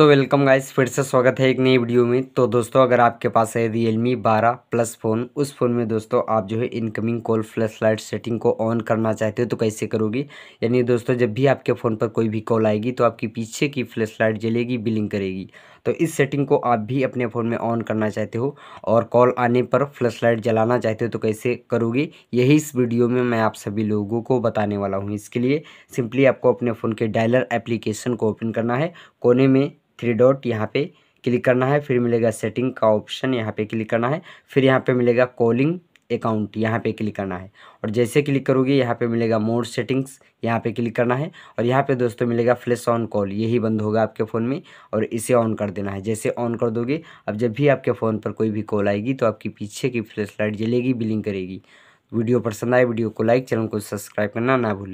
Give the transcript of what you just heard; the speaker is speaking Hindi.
सो वेलकम गाइस फिर से स्वागत है एक नई वीडियो में तो दोस्तों अगर आपके पास है रियलमी 12 प्लस फ़ोन उस फ़ोन में दोस्तों आप जो है incoming call flash light setting को ऑन करना चाहते हो तो कैसे करोगी यानी दोस्तों जब भी आपके फ़ोन पर कोई भी कॉल आएगी तो आपकी पीछे की फ्लैश लाइट जलेगी बिलिंग करेगी तो इस सेटिंग को आप भी अपने फ़ोन में ऑन करना चाहते हो और कॉल आने पर फ्लैश लाइट जलाना चाहते हो तो कैसे करोगे यही इस वीडियो में मैं आप सभी लोगों को बताने वाला हूँ इसके लिए सिंपली आपको अपने फ़ोन के डायलर एप्लीकेशन को ओपन करना है कोने में थ्री डॉट यहाँ पे क्लिक करना है फिर मिलेगा सेटिंग का ऑप्शन यहाँ पे क्लिक करना है फिर यहाँ पे मिलेगा कॉलिंग अकाउंट यहाँ पे क्लिक करना है और जैसे क्लिक करोगे यहाँ पे मिलेगा मोड सेटिंग्स यहाँ पे क्लिक करना है और यहाँ पे दोस्तों मिलेगा फ्लैश ऑन कॉल यही बंद होगा आपके फ़ोन में और इसे ऑन कर देना है जैसे ऑन कर दोगे अब जब भी आपके फ़ोन पर कोई भी कॉल आएगी तो आपकी पीछे की फ्लैश लाइट जलेगी बिलिंग करेगी वीडियो पसंद आए वीडियो को लाइक चैनल को सब्सक्राइब करना ना भूलें